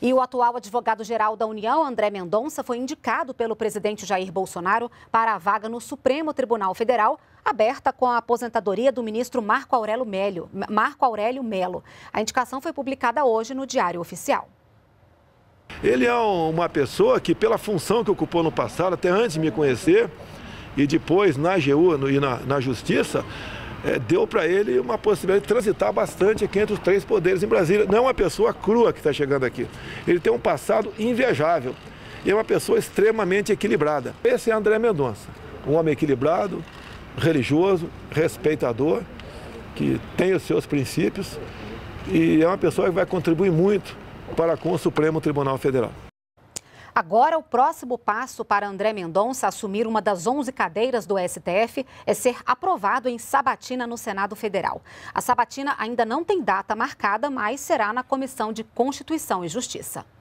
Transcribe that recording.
E o atual advogado-geral da União, André Mendonça, foi indicado pelo presidente Jair Bolsonaro para a vaga no Supremo Tribunal Federal, aberta com a aposentadoria do ministro Marco Aurélio Melo. Marco Aurélio Melo. A indicação foi publicada hoje no Diário Oficial. Ele é uma pessoa que, pela função que ocupou no passado, até antes de me conhecer, e depois na AGU e na, na Justiça, é, deu para ele uma possibilidade de transitar bastante aqui entre os três poderes em Brasília. Não é uma pessoa crua que está chegando aqui. Ele tem um passado invejável e é uma pessoa extremamente equilibrada. Esse é André Mendonça, um homem equilibrado, religioso, respeitador, que tem os seus princípios e é uma pessoa que vai contribuir muito para com o Supremo Tribunal Federal. Agora, o próximo passo para André Mendonça assumir uma das 11 cadeiras do STF é ser aprovado em sabatina no Senado Federal. A sabatina ainda não tem data marcada, mas será na Comissão de Constituição e Justiça.